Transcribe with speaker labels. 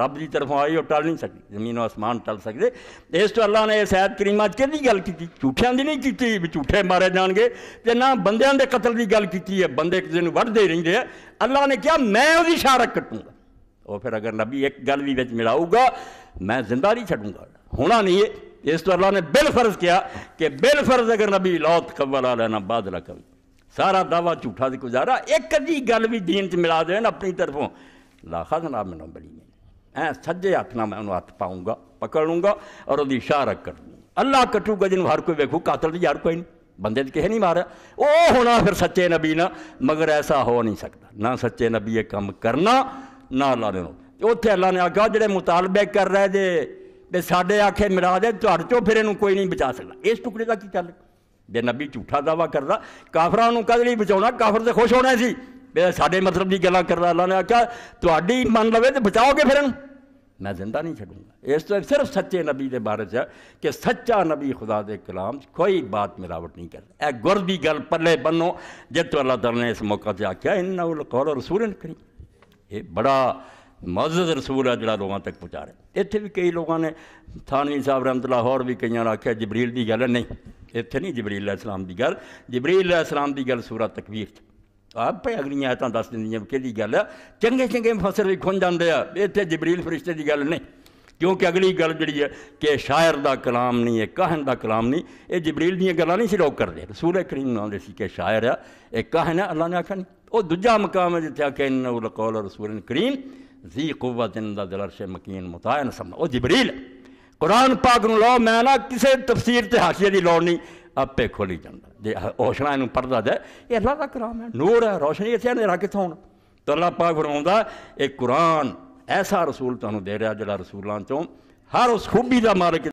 Speaker 1: रब की तरफों आई और टल नहीं सकती जमीन और आसमान टल सकते इस तो अल्लाह ने इस करीमा कि गल की झूठिया की नहीं की झूठे मारे जाएंगे तो ना बंद के कतल की गल की है बंदे एक दिन वढ़ते रेंगे अल्लाह ने कहा मैं वो शारक कट्टूंगा और फिर अगर नबी एक गल भी बच्च मिलाऊगा मैं जिंदा नहीं छटूंगा होना नहीं है इस तो अल्लाह ने बिलफर्ज किया कि बिल फर्ज अगर नबी लौत कवला लेना बादला कवि सारा दावा झूठा से गुजारा एक अद्धी गल भी दीन च मिला देन अपनी तरफों लाखा सनाब मैं बनी ਐ ਸੱਜੇ ਹੱਥ ਨਾਲ ਮੈਂ ਉਹਨੂੰ ਹੱਥ ਪਾਉਂਗਾ ਪਕੜ ਲੂੰਗਾ ਔਰ ਉਹਦੀ ਇਸ਼ਾਰਾ ਕਰ ਅੱਲਾ ਕਟੂ ਗਜਨ ਹਰ ਕੋਈ ਵੇਖੂ ਕਾਤਲ ਦੀ ਯਾਰ ਕੋਈ ਨਹੀਂ ਬੰਦੇ ਤੇ ਕਿਸੇ ਨਹੀਂ ਮਾਰਿਆ ਉਹ ਹੋਣਾ ਫਿਰ ਸੱਚੇ ਨਬੀ ਨਾ ਮਗਰ ਐਸਾ ਹੋ ਨਹੀਂ ਸਕਦਾ ਨਾ ਸੱਚੇ ਨਬੀ ਇਹ ਕੰਮ ਕਰਨਾ ਨਾ ਅੱਲਾ ਨੇ ਉੱਥੇ ਅੱਲਾ ਨੇ ਆਖਿਆ ਜਿਹੜੇ ਮੁਤਾਲਬੇ ਕਰ ਰਹੇ ਜੇ ਤੇ ਸਾਡੇ ਆਖੇ ਮਿਰਾ ਦੇ ਤੁਹਾਡੇ ਚੋਂ ਫਿਰ ਇਹਨੂੰ ਕੋਈ ਨਹੀਂ ਬਚਾ ਸਕਦਾ ਇਸ ਟੁਕੜੇ ਦਾ ਕੀ ਚੱਲ ਜੇ ਨਬੀ ਝੂਠਾ ਦਾਵਾ ਕਰਦਾ ਕਾਫਰਾਂ ਨੂੰ ਕਦ ਲਈ ਬਚਾਉਣਾ ਕਾਫਰ ਤੇ ਖੁਸ਼ ਹੋਣਾ ਸੀ साढ़े मतलब की ਦੀ कर रहा अल्लाह ने आख्या ਤੁਹਾਡੀ मन लवे तो बचाओगे फिर मैं जिंदा नहीं छड़ूंगा इस तरह सिर्फ सच्चे नबी के बारे च कि सच्चा नबी खुदा के कलाम कोई बात मिलावट नहीं कर ए गुर की गल पल बनो जितो अल्लाह तला ने इस मौका से आख्या इन्ना उल कौल रसूल करी ये बड़ा मजद रसूल है जरा लोगों तक पहुँचा रहे इतने भी कई लोगों ने थानवी साहब रमदला होर भी कई आख्या जबरील की गल नहीं इतने नहीं जबरील इस्लाम की गल जबरील इस्लाम की गल सूरत तकबीर ਆਪੇ ਅਗਲੀਆਂ ਤਾਂ ਦੱਸ ਦਿੰਦੀਆਂ ਕਿਹੜੀ ਗੱਲ ਹੈ ਚੰਗੇ ਚੰਗੇ ਫਸਰ ਵੀ ਖੁੰਝ ਜਾਂਦੇ ਆ ਇੱਥੇ ਜਬਰੀਲ ਫਰਿਸ਼ਤੇ ਦੀ ਗੱਲ ਨਹੀਂ ਕਿਉਂਕਿ ਅਗਲੀ ਗੱਲ ਜਿਹੜੀ ਹੈ ਕਿ ਸ਼ਾਇਰ ਦਾ ਕਲਾਮ ਨਹੀਂ ਹੈ ਕਾਹਨ ਦਾ ਕਲਾਮ ਨਹੀਂ ਇਹ ਜਬਰੀਲ ਦੀਆਂ ਗੱਲਾਂ ਨਹੀਂ ਸੀ ਲੋਕ ਕਰਦੇ ਰਸੂਲ ਕਰੀਮ ਨਾਲ ਦੇ ਸੀ ਕਿ ਸ਼ਾਇਰ ਆ ਇਹ ਕਾਹਨ ਹੈ ਅੱਲਾ ਨੇ ਆਖਿਆ ਨਹੀਂ ਉਹ ਦੂਜਾ ਮਕਾਮ ਹੈ ਜਿੱਥੇ ਆਖਿਆ ਇਨਨਹੁ ਲਕੌਲ ਰਸੂਲ ਕਰੀਮ ਜ਼ੀ ਕੁਵਤਿਨ ਦਾ ਦਲਰਸ਼ ਮਕੀਨ ਮੁਤਾਇਨ ਸਮ ਉਹ ਜਬਰੀਲ ਕੁਰਾਨ ਪਾਕ ਨੂੰ ਲਓ ਮੈਂ ਨਾ ਕਿਸੇ ਤਫਸੀਰ ਤੇ ਹਾਸ਼ੀਏ ਦੀ ਲੋੜ ਨਹੀਂ ਆਪੇ ਖੋਲੀ ਜਾਂਦਾ ਜੇ ਔਸ਼ਨਾ ਨੂੰ ਪਰਦਾ ਦੇ ਇਹ ਅੱਲਾ ਦਾ ਕਰਾਮ ਹੈ ਨੂਰ ਹੈ ਰੋਸ਼ਨੀ ਇੱਥੇ ਨੇ ਰੱਖੇ ਹੋਣਾ ਤਾਂ ਅੱਲਾ ਪਾਕ ਫਰਮਾਉਂਦਾ ਇਹ ਕੁਰਾਨ ਐਸਾ ਰਸੂਲ ਤੁਹਾਨੂੰ ਦੇ ਰਿਹਾ ਜਿਹੜਾ ਰਸੂਲਾਂ ਚੋਂ ਹਰ ਉਸ ਖੂਬੀ ਦਾ ਮਾਲਕ